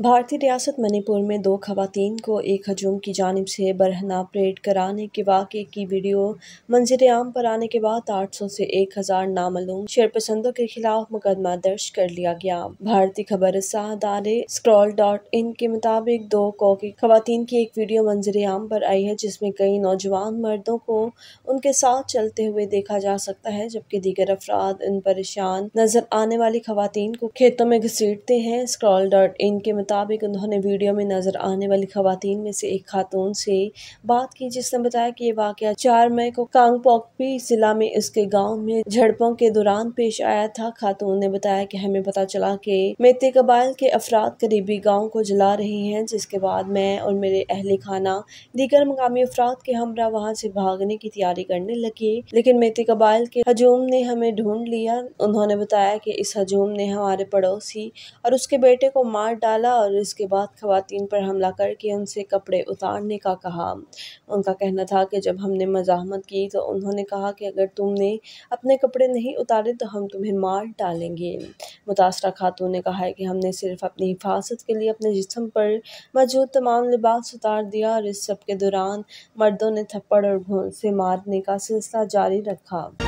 भारतीय रियासत मणिपुर में दो खातन को एक हजूम की जानब से बरहना परेड कराने के वाक़े की वीडियो मंजर आम पर आने के बाद आठ सौ से एक हज़ार नामूम शेरपसंदों के खिलाफ मुकदमा दर्ज कर लिया गया भारतीय खबर अदारे स्क्रॉल डॉट इन के मुताबिक दो कौकी खातन की एक वीडियो मंजर आम पर आई है जिसमें कई नौजवान मर्दों को उनके साथ चलते हुए देखा जा सकता है जबकि दीगर अफराद इन परेशान नजर आने वाली खातन को खेतों में घसीटते हैं स्क्रॉल डॉट इन के मुताबिक उन्होंने वीडियो में नज़र आने वाली खातन में से एक खातून से बात की जिसने बताया कि ये वाक़ चार मई को कांगपोकपी ज़िला में उसके गाँव में झड़पों के दौरान पेश आया था खातून ने बताया कि हमें पता चला कि मेते कबाइल के अफराद करीबी गाँव को जला रहे हैं जिसके बाद मैं और मेरे अहल खाना दीगर मकामी अफराद के हमरा वहाँ से भागने की तैयारी करने लगी लेकिन मेते कबाइल के हजूम ने हमें ढूंढ लिया उन्होंने बताया कि इस हजूम ने हमारे पड़ोसी और उसके बेटे को मार डाला और उसके बाद खवतिन पर हमला करके उनसे कपड़े उतारने का कहा उनका कहना था कि जब हमने मजामत की तो उन्होंने कहा कि अगर तुमने अपने कपड़े नहीं उतारे तो हम तुम्हें मार डालेंगे मुतासर खातून ने कहा है कि हमने सिर्फ अपनी हिफाजत के लिए अपने जिसम पर मौजूद तमाम लिबास उतार दिया और इस सब के दौरान मर्दों ने थप्पड़ और घोल से मारने का सिलसिला जारी रखा